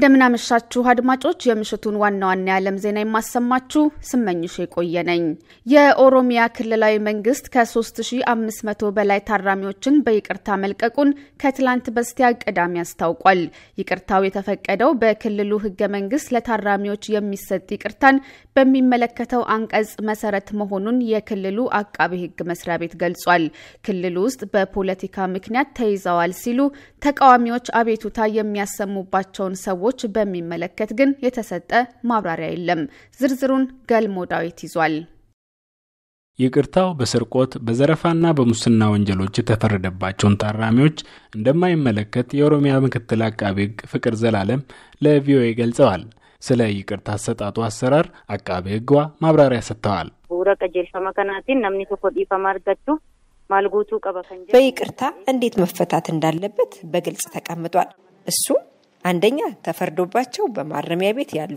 እንደምናመሻችሁ አድማጮች፣ የምሽቱን ዋና ዋና የዓለም ዜና የማሰማችሁ ስመኝሽ የቆየ ነኝ። የኦሮሚያ ክልላዊ መንግስት ከ3500 በላይ ታራሚዎችን በይቅርታ መልቀቁን ከትላንት በስቲያ ቅዳሜ አስታውቋል። ይቅርታው የተፈቀደው በክልሉ ህገ መንግስት ለታራሚዎች የሚሰጥ ይቅርታን በሚመለከተው አንቀጽ መሰረት መሆኑን የክልሉ አቃቢ ህግ መስሪያ ቤት ገልጿል። ክልሉ ውስጥ በፖለቲካ ምክንያት ተይዘዋል ሲሉ ተቃዋሚዎች አቤቱታ የሚያሰሙባቸውን ሰዎች ሰዎች በሚመለከት ግን የተሰጠ ማብራሪያ የለም። ዝርዝሩን ገልሞ ዳዊት ይዟል። ይቅርታው በስርቆት በዘረፋና በሙስና ወንጀሎች የተፈረደባቸውን ታራሚዎች እንደማይመለከት የኦሮሚያ ምክትል አቃቤ ሕግ ፍቅር ዘላለም ለቪኦኤ ገልጸዋል። ስለ ይቅርታ አሰጣጡ አሰራር አቃቤ ሕግዋ ማብራሪያ ሰጥተዋል። በይቅርታ እንዴት መፈታት እንዳለበት በግልጽ ተቀምጧል። እሱም አንደኛ ተፈርዶባቸው በማረሚያ ቤት ያሉ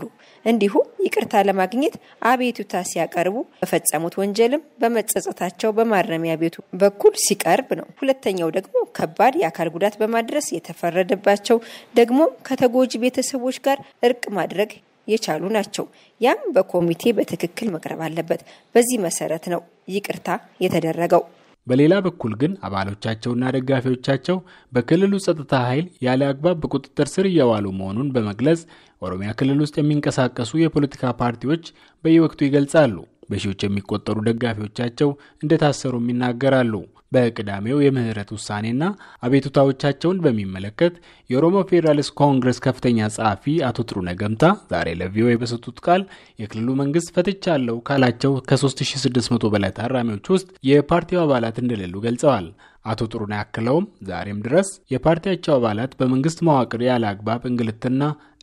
እንዲሁም ይቅርታ ለማግኘት አቤቱታ ሲያቀርቡ በፈጸሙት ወንጀልም በመጸጸታቸው በማረሚያ ቤቱ በኩል ሲቀርብ ነው። ሁለተኛው ደግሞ ከባድ የአካል ጉዳት በማድረስ የተፈረደባቸው ደግሞ ከተጎጂ ቤተሰቦች ጋር እርቅ ማድረግ የቻሉ ናቸው። ያም በኮሚቴ በትክክል መቅረብ አለበት። በዚህ መሰረት ነው ይቅርታ የተደረገው። በሌላ በኩል ግን አባሎቻቸውና ደጋፊዎቻቸው በክልሉ ጸጥታ ኃይል ያለ አግባብ በቁጥጥር ስር እየዋሉ መሆኑን በመግለጽ ኦሮሚያ ክልል ውስጥ የሚንቀሳቀሱ የፖለቲካ ፓርቲዎች በየወቅቱ ይገልጻሉ። በሺዎች የሚቆጠሩ ደጋፊዎቻቸው እንደታሰሩም ይናገራሉ። በቅዳሜው የምህረት ውሳኔና አቤቱታዎቻቸውን በሚመለከት የኦሮሞ ፌዴራልስ ኮንግረስ ከፍተኛ ጸሐፊ አቶ ጥሩነ ገምታ ዛሬ ለቪኦኤ በሰጡት ቃል የክልሉ መንግስት ፈትቻለሁ ካላቸው ከ3600 በላይ ታራሚዎች ውስጥ የፓርቲው አባላት እንደሌሉ ገልጸዋል። አቶ ጥሩን ያክለውም ዛሬም ድረስ የፓርቲያቸው አባላት በመንግስት መዋቅር ያለ አግባብ እንግልትና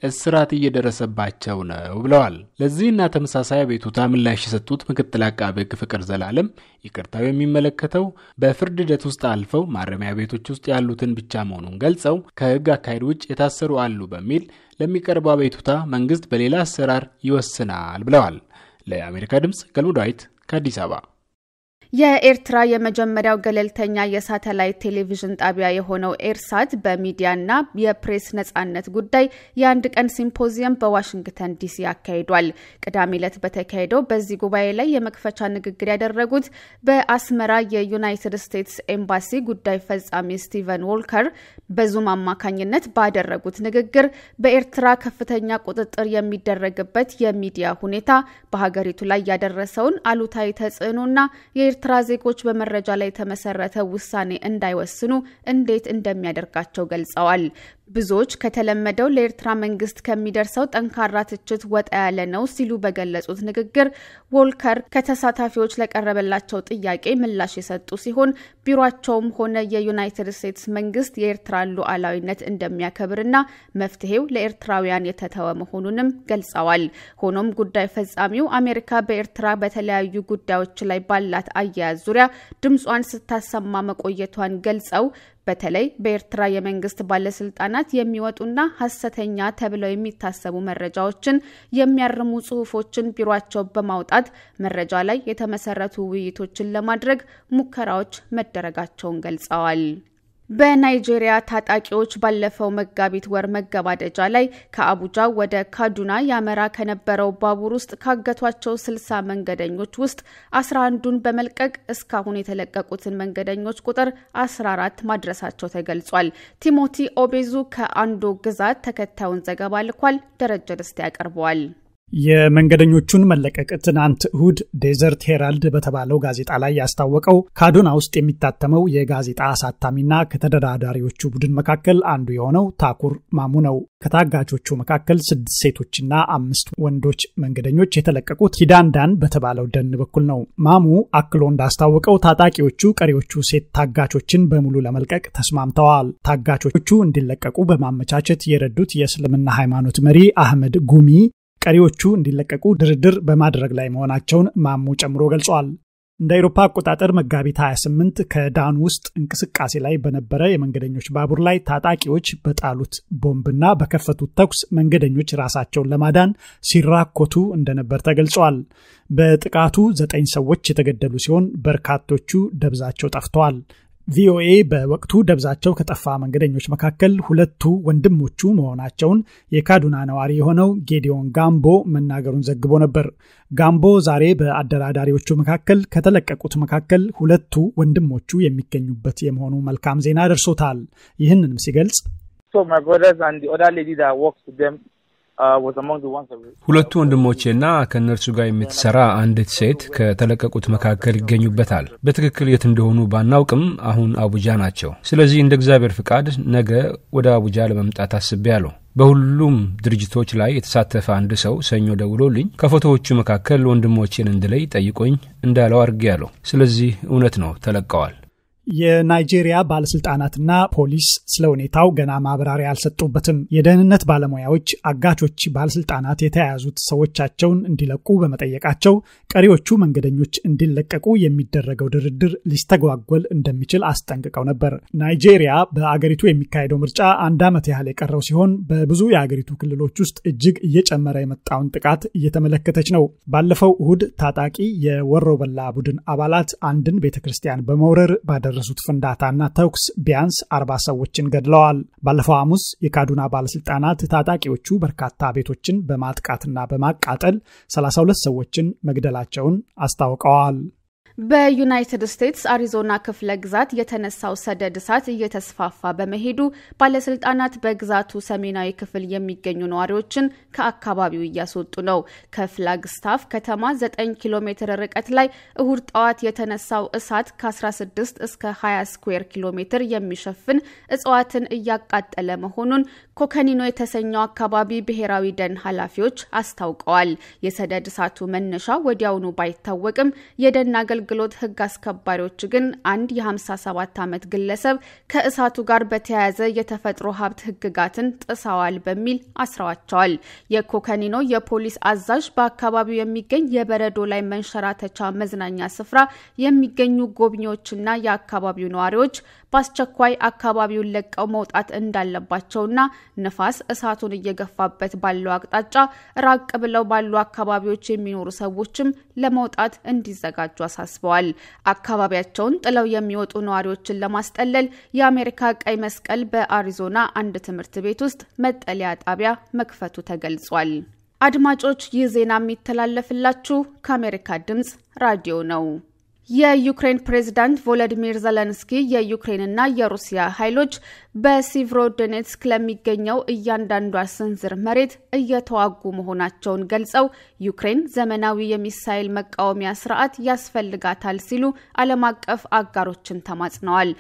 እስራት እየደረሰባቸው ነው ብለዋል። ለዚህና ተመሳሳይ አቤቱታ ምላሽ የሰጡት ምክትል አቃቤ ሕግ ፍቅር ዘላለም ይቅርታው የሚመለከተው በፍርድ ሂደት ውስጥ አልፈው ማረሚያ ቤቶች ውስጥ ያሉትን ብቻ መሆኑን ገልጸው ከሕግ አካሄድ ውጭ የታሰሩ አሉ በሚል ለሚቀርበው አቤቱታ መንግስት በሌላ አሰራር ይወስናል ብለዋል። ለአሜሪካ ድምፅ ገልሙ ዳዊት ከአዲስ አበባ የኤርትራ የመጀመሪያው ገለልተኛ የሳተላይት ቴሌቪዥን ጣቢያ የሆነው ኤርሳት በሚዲያና የፕሬስ ነጻነት ጉዳይ የአንድ ቀን ሲምፖዚየም በዋሽንግተን ዲሲ አካሂዷል። ቅዳሜ ዕለት በተካሄደው በዚህ ጉባኤ ላይ የመክፈቻ ንግግር ያደረጉት በአስመራ የዩናይትድ ስቴትስ ኤምባሲ ጉዳይ ፈጻሚ ስቲቨን ዎልከር በዙም አማካኝነት ባደረጉት ንግግር በኤርትራ ከፍተኛ ቁጥጥር የሚደረግበት የሚዲያ ሁኔታ በሀገሪቱ ላይ ያደረሰውን አሉታዊ ተጽዕኖና የኤርትራ ዜጎች በመረጃ ላይ የተመሰረተ ውሳኔ እንዳይወስኑ እንዴት እንደሚያደርጋቸው ገልጸዋል። ብዙዎች ከተለመደው ለኤርትራ መንግስት ከሚደርሰው ጠንካራ ትችት ወጣ ያለ ነው ሲሉ በገለጹት ንግግር ዎልከር ከተሳታፊዎች ለቀረበላቸው ጥያቄ ምላሽ የሰጡ ሲሆን ቢሮቸውም ሆነ የዩናይትድ ስቴትስ መንግስት የኤርትራ ሉዓላዊነት እንደሚያከብርና መፍትሄው ለኤርትራውያን የተተወ መሆኑንም ገልጸዋል። ሆኖም ጉዳይ ፈጻሚው አሜሪካ በኤርትራ በተለያዩ ጉዳዮች ላይ ባላት አያያዝ ዙሪያ ድምጿን ስታሰማ መቆየቷን ገልጸው በተለይ በኤርትራ የመንግስት ባለስልጣናት የሚወጡና ሀሰተኛ ተብለው የሚታሰቡ መረጃዎችን የሚያርሙ ጽሁፎችን ቢሯቸው በማውጣት መረጃ ላይ የተመሰረቱ ውይይቶችን ለማድረግ ሙከራዎች መደረጋቸውን ገልጸዋል። በናይጄሪያ ታጣቂዎች ባለፈው መጋቢት ወር መገባደጃ ላይ ከአቡጃ ወደ ካዱና ያመራ ከነበረው ባቡር ውስጥ ካገቷቸው ስልሳ መንገደኞች ውስጥ አስራ አንዱን በመልቀቅ እስካሁን የተለቀቁትን መንገደኞች ቁጥር አስራ አራት ማድረሳቸው ተገልጿል። ቲሞቲ ኦቤዙ ከአንዶ ግዛት ተከታዩን ዘገባ ልኳል። ደረጀ ደስታ ያቀርበዋል። የመንገደኞቹን መለቀቅ ትናንት እሁድ ዴዘርት ሄራልድ በተባለው ጋዜጣ ላይ ያስታወቀው ካዶና ውስጥ የሚታተመው የጋዜጣ አሳታሚና ከተደራዳሪዎቹ ቡድን መካከል አንዱ የሆነው ታኩር ማሙ ነው። ከታጋቾቹ መካከል ስድስት ሴቶችና አምስት ወንዶች መንገደኞች የተለቀቁት ሂዳንዳን በተባለው ደን በኩል ነው። ማሙ አክሎ እንዳስታወቀው ታጣቂዎቹ ቀሪዎቹ ሴት ታጋቾችን በሙሉ ለመልቀቅ ተስማምተዋል። ታጋቾቹ እንዲለቀቁ በማመቻቸት የረዱት የእስልምና ሃይማኖት መሪ አህመድ ጉሚ ቀሪዎቹ እንዲለቀቁ ድርድር በማድረግ ላይ መሆናቸውን ማሙ ጨምሮ ገልጿል። እንደ አውሮፓ አቆጣጠር መጋቢት 28 ከዳን ውስጥ እንቅስቃሴ ላይ በነበረ የመንገደኞች ባቡር ላይ ታጣቂዎች በጣሉት ቦምብና በከፈቱት ተኩስ መንገደኞች ራሳቸውን ለማዳን ሲራኮቱ እንደነበር ተገልጿል። በጥቃቱ ዘጠኝ ሰዎች የተገደሉ ሲሆን በርካቶቹ ደብዛቸው ጠፍተዋል። ቪኦኤ በወቅቱ ደብዛቸው ከጠፋ መንገደኞች መካከል ሁለቱ ወንድሞቹ መሆናቸውን የካዱና ነዋሪ የሆነው ጌዲዮን ጋምቦ መናገሩን ዘግቦ ነበር። ጋምቦ ዛሬ በአደራዳሪዎቹ መካከል ከተለቀቁት መካከል ሁለቱ ወንድሞቹ የሚገኙበት የመሆኑ መልካም ዜና ደርሶታል። ይህንንም ሲገልጽ ሁለቱ ወንድሞቼና ከእነርሱ ጋር የምትሰራ አንዲት ሴት ከተለቀቁት መካከል ይገኙበታል። በትክክል የት እንደሆኑ ባናውቅም አሁን አቡጃ ናቸው። ስለዚህ እንደ እግዚአብሔር ፍቃድ ነገ ወደ አቡጃ ለመምጣት አስቤያለሁ። በሁሉም ድርጅቶች ላይ የተሳተፈ አንድ ሰው ሰኞ ደውሎልኝ ከፎቶዎቹ መካከል ወንድሞቼን እንድለይ ጠይቆኝ እንዳለው አድርጌያለሁ። ስለዚህ እውነት ነው ተለቀዋል። የናይጄሪያ ባለስልጣናትና ፖሊስ ስለ ሁኔታው ገና ማብራሪያ አልሰጡበትም። የደህንነት ባለሙያዎች አጋቾች ባለስልጣናት የተያያዙት ሰዎቻቸውን እንዲለቁ በመጠየቃቸው ቀሪዎቹ መንገደኞች እንዲለቀቁ የሚደረገው ድርድር ሊስተጓጎል እንደሚችል አስጠንቅቀው ነበር። ናይጄሪያ በአገሪቱ የሚካሄደው ምርጫ አንድ ዓመት ያህል የቀረው ሲሆን በብዙ የአገሪቱ ክልሎች ውስጥ እጅግ እየጨመረ የመጣውን ጥቃት እየተመለከተች ነው። ባለፈው እሁድ ታጣቂ የወሮበላ ቡድን አባላት አንድን ቤተ ክርስቲያን በመውረር ባደ ባደረሱት ፍንዳታና ተኩስ ቢያንስ አርባ ሰዎችን ገድለዋል። ባለፈው ሐሙስ የካዱና ባለስልጣናት ታጣቂዎቹ በርካታ ቤቶችን በማጥቃትና በማቃጠል 32 ሰዎችን መግደላቸውን አስታውቀዋል። በዩናይትድ ስቴትስ አሪዞና ክፍለ ግዛት የተነሳው ሰደድ እሳት እየተስፋፋ በመሄዱ ባለስልጣናት በግዛቱ ሰሜናዊ ክፍል የሚገኙ ነዋሪዎችን ከአካባቢው እያስወጡ ነው። ከፍላግስታፍ ከተማ 9 ኪሎ ሜትር ርቀት ላይ እሁድ ጠዋት የተነሳው እሳት ከ16 እስከ 20 ስኩዌር ኪሎ ሜትር የሚሸፍን እጽዋትን እያቃጠለ መሆኑን ኮከኒኖ የተሰኘው አካባቢ ብሔራዊ ደን ኃላፊዎች አስታውቀዋል። የሰደድ እሳቱ መነሻ ወዲያውኑ ባይታወቅም የደን አገልግሎት ሕግ አስከባሪዎች ግን አንድ የ57 ዓመት ግለሰብ ከእሳቱ ጋር በተያያዘ የተፈጥሮ ሀብት ሕግጋትን ጥሰዋል በሚል አስረዋቸዋል። የኮከኒኖ የፖሊስ አዛዥ በአካባቢው የሚገኝ የበረዶ ላይ መንሸራተቻ መዝናኛ ስፍራ የሚገኙ ጎብኚዎችና የአካባቢው ነዋሪዎች በአስቸኳይ አካባቢውን ለቀው መውጣት እንዳለባቸውና ንፋስ እሳቱን እየገፋበት ባለው አቅጣጫ ራቅ ብለው ባሉ አካባቢዎች የሚኖሩ ሰዎችም ለመውጣት እንዲዘጋጁ አሳስበዋል። አካባቢያቸውን ጥለው የሚወጡ ነዋሪዎችን ለማስጠለል የአሜሪካ ቀይ መስቀል በአሪዞና አንድ ትምህርት ቤት ውስጥ መጠለያ ጣቢያ መክፈቱ ተገልጿል። አድማጮች፣ ይህ ዜና የሚተላለፍላችሁ ከአሜሪካ ድምጽ ራዲዮ ነው። የዩክሬን ፕሬዝዳንት ቮለዲሚር ዘለንስኪ የዩክሬንና የሩሲያ ኃይሎች በሲቭሮዶኔትስክ ለሚገኘው እያንዳንዷ ስንዝር መሬት እየተዋጉ መሆናቸውን ገልጸው ዩክሬን ዘመናዊ የሚሳይል መቃወሚያ ስርዓት ያስፈልጋታል ሲሉ ዓለም አቀፍ አጋሮችን ተማጽነዋል።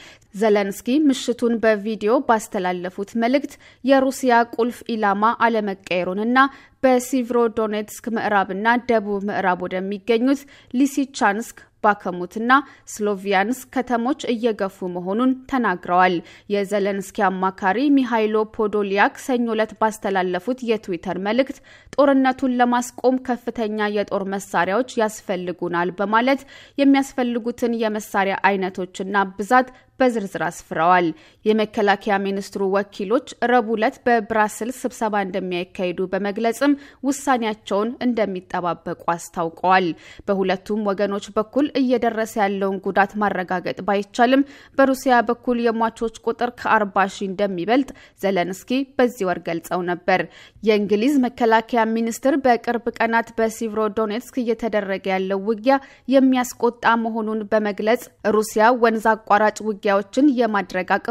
ዘለንስኪ ምሽቱን በቪዲዮ ባስተላለፉት መልእክት የሩሲያ ቁልፍ ኢላማ አለመቀየሩንና በሲቭሮዶኔትስክ ምዕራብና ደቡብ ምዕራብ ወደሚገኙት ሊሲቻንስክ ባከሙትና ስሎቪያንስ ከተሞች እየገፉ መሆኑን ተናግረዋል። የዘለንስኪ አማካሪ ሚሃይሎ ፖዶሊያክ ሰኞ ዕለት ባስተላለፉት የትዊተር መልእክት ጦርነቱን ለማስቆም ከፍተኛ የጦር መሳሪያዎች ያስፈልጉናል በማለት የሚያስፈልጉትን የመሳሪያ አይነቶችና ብዛት በዝርዝር አስፍረዋል። የመከላከያ ሚኒስትሩ ወኪሎች ረቡዕ ዕለት በብራስልስ ስብሰባ እንደሚያካሂዱ በመግለጽም ውሳኔያቸውን እንደሚጠባበቁ አስታውቀዋል። በሁለቱም ወገኖች በኩል እየደረሰ ያለውን ጉዳት ማረጋገጥ ባይቻልም በሩሲያ በኩል የሟቾች ቁጥር ከአርባ ሺህ እንደሚበልጥ ዘለንስኪ በዚህ ወር ገልጸው ነበር። የእንግሊዝ መከላከያ ሚኒስትር በቅርብ ቀናት በሲቭሮ ዶኔትስክ እየተደረገ ያለው ውጊያ የሚያስቆጣ መሆኑን በመግለጽ ሩሲያ ወንዝ አቋራጭ ውጊያዎችን የማድረግ አቅሟ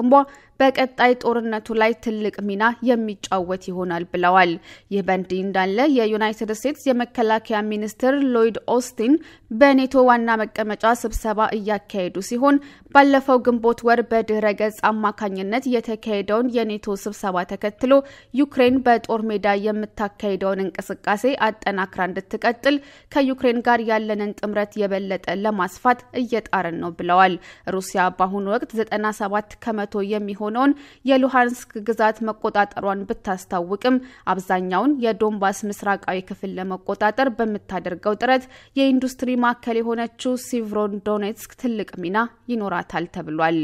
በቀጣይ ጦርነቱ ላይ ትልቅ ሚና የሚጫወት ይሆናል ብለዋል። ይህ በእንዲህ እንዳለ የዩናይትድ ስቴትስ የመከላከያ ሚኒስትር ሎይድ ኦስቲን በኔቶ ዋና መቀመጫ ስብሰባ እያካሄዱ ሲሆን ባለፈው ግንቦት ወር በድህረ ገጽ አማካኝነት የተካሄደውን የኔቶ ስብሰባ ተከትሎ ዩክሬን በጦር ሜዳ የምታካሄደውን እንቅስቃሴ አጠናክራ እንድትቀጥል ከዩክሬን ጋር ያለንን ጥምረት የበለጠ ለማስፋት እየጣርን ነው ብለዋል። ሩሲያ በአሁኑ ወቅት 97 ከመቶ የሚሆነውን የሉሃንስክ ግዛት መቆጣጠሯን ብታስታውቅም አብዛኛውን የዶንባስ ምስራቃዊ ክፍል ለመቆጣጠር በምታደርገው ጥረት የኢንዱስትሪ ማዕከል የሆነችው ሲቭሮን ዶኔትስክ ትልቅ ሚና ይኖራል። ይኖራታል ተብሏል።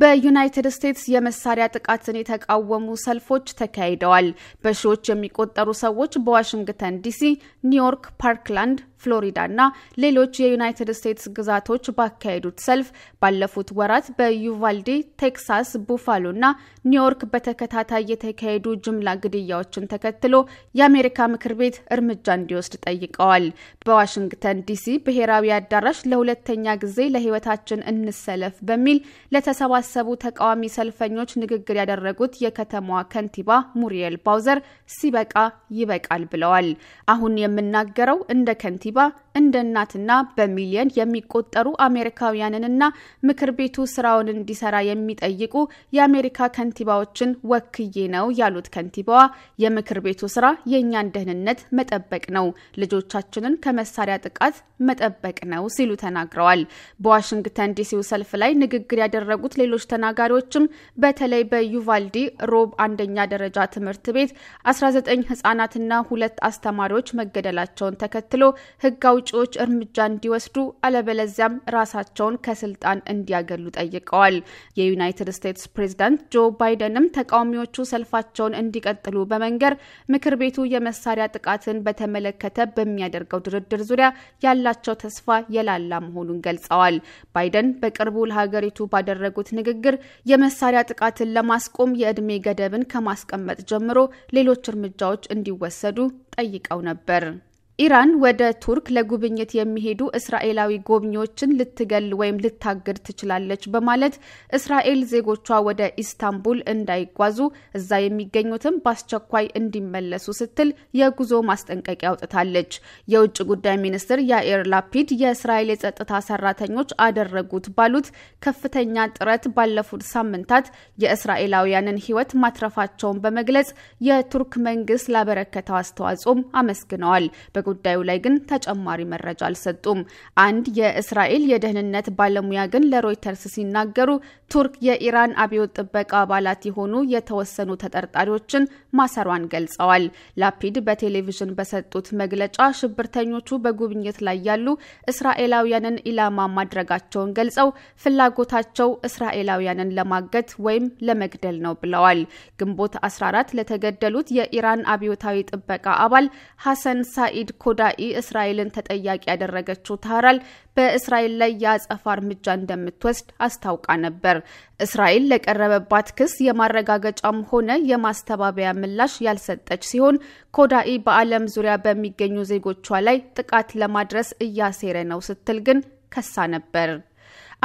በዩናይትድ ስቴትስ የመሳሪያ ጥቃትን የተቃወሙ ሰልፎች ተካሂደዋል። በሺዎች የሚቆጠሩ ሰዎች በዋሽንግተን ዲሲ፣ ኒውዮርክ፣ ፓርክላንድ ፍሎሪዳ እና ሌሎች የዩናይትድ ስቴትስ ግዛቶች ባካሄዱት ሰልፍ ባለፉት ወራት በዩቫልዴ፣ ቴክሳስ፣ ቡፋሎ እና ኒውዮርክ በተከታታይ የተካሄዱ ጅምላ ግድያዎችን ተከትሎ የአሜሪካ ምክር ቤት እርምጃ እንዲወስድ ጠይቀዋል። በዋሽንግተን ዲሲ ብሔራዊ አዳራሽ ለሁለተኛ ጊዜ ለሕይወታችን እንሰለፍ በሚል ለተሰባ የተሰባሰቡ ተቃዋሚ ሰልፈኞች ንግግር ያደረጉት የከተማዋ ከንቲባ ሙሪየል ባውዘር ሲበቃ ይበቃል ብለዋል። አሁን የምናገረው እንደ ከንቲባ እንደ እናትና በሚሊየን የሚቆጠሩ አሜሪካውያንንና ምክር ቤቱ ስራውን እንዲሰራ የሚጠይቁ የአሜሪካ ከንቲባዎችን ወክዬ ነው ያሉት ከንቲባዋ የምክር ቤቱ ስራ የእኛን ደህንነት መጠበቅ ነው፣ ልጆቻችንን ከመሳሪያ ጥቃት መጠበቅ ነው ሲሉ ተናግረዋል። በዋሽንግተን ዲሲው ሰልፍ ላይ ንግግር ያደረጉት ሌሎች ተናጋሪዎችም በተለይ በዩቫልዲ ሮብ አንደኛ ደረጃ ትምህርት ቤት 19 ህጻናትና ሁለት አስተማሪዎች መገደላቸውን ተከትሎ ህግ አውጪዎች እርምጃ እንዲወስዱ አለበለዚያም ራሳቸውን ከስልጣን እንዲያገሉ ጠይቀዋል። የዩናይትድ ስቴትስ ፕሬዝዳንት ጆ ባይደንም ተቃዋሚዎቹ ሰልፋቸውን እንዲቀጥሉ በመንገር ምክር ቤቱ የመሳሪያ ጥቃትን በተመለከተ በሚያደርገው ድርድር ዙሪያ ያላቸው ተስፋ የላላ መሆኑን ገልጸዋል። ባይደን በቅርቡ ለሀገሪቱ ባደረጉት ንግግር የመሳሪያ ጥቃትን ለማስቆም የዕድሜ ገደብን ከማስቀመጥ ጀምሮ ሌሎች እርምጃዎች እንዲወሰዱ ጠይቀው ነበር። ኢራን ወደ ቱርክ ለጉብኝት የሚሄዱ እስራኤላዊ ጎብኚዎችን ልትገል ወይም ልታግድ ትችላለች በማለት እስራኤል ዜጎቿ ወደ ኢስታንቡል እንዳይጓዙ እዛ የሚገኙትም በአስቸኳይ እንዲመለሱ ስትል የጉዞ ማስጠንቀቂያ አውጥታለች። የውጭ ጉዳይ ሚኒስትር ያኤር ላፒድ የእስራኤል የጸጥታ ሰራተኞች አደረጉት ባሉት ከፍተኛ ጥረት ባለፉት ሳምንታት የእስራኤላውያንን ሕይወት ማትረፋቸውን በመግለጽ የቱርክ መንግስት ላበረከተው አስተዋጽኦም አመስግነዋል። በጉዳዩ ላይ ግን ተጨማሪ መረጃ አልሰጡም። አንድ የእስራኤል የደህንነት ባለሙያ ግን ለሮይተርስ ሲናገሩ ቱርክ የኢራን አብዮት ጥበቃ አባላት የሆኑ የተወሰኑ ተጠርጣሪዎችን ማሰሯን ገልጸዋል። ላፒድ በቴሌቪዥን በሰጡት መግለጫ ሽብርተኞቹ በጉብኝት ላይ ያሉ እስራኤላውያንን ኢላማ ማድረጋቸውን ገልጸው ፍላጎታቸው እስራኤላውያንን ለማገት ወይም ለመግደል ነው ብለዋል። ግንቦት 14 ለተገደሉት የኢራን አብዮታዊ ጥበቃ አባል ሐሰን ሳኢድ ኮዳኢ እስራኤልን ተጠያቂ ያደረገችው ታህራል በእስራኤል ላይ የአጸፋ እርምጃ እንደምትወስድ አስታውቃ ነበር። እስራኤል ለቀረበባት ክስ የማረጋገጫም ሆነ የማስተባበያ ምላሽ ያልሰጠች ሲሆን ኮዳኢ በዓለም ዙሪያ በሚገኙ ዜጎቿ ላይ ጥቃት ለማድረስ እያሴረ ነው ስትል ግን ከሳ ነበር።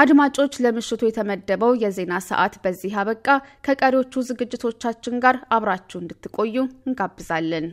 አድማጮች፣ ለምሽቱ የተመደበው የዜና ሰዓት በዚህ አበቃ። ከቀሪዎቹ ዝግጅቶቻችን ጋር አብራችሁ እንድትቆዩ እንጋብዛለን።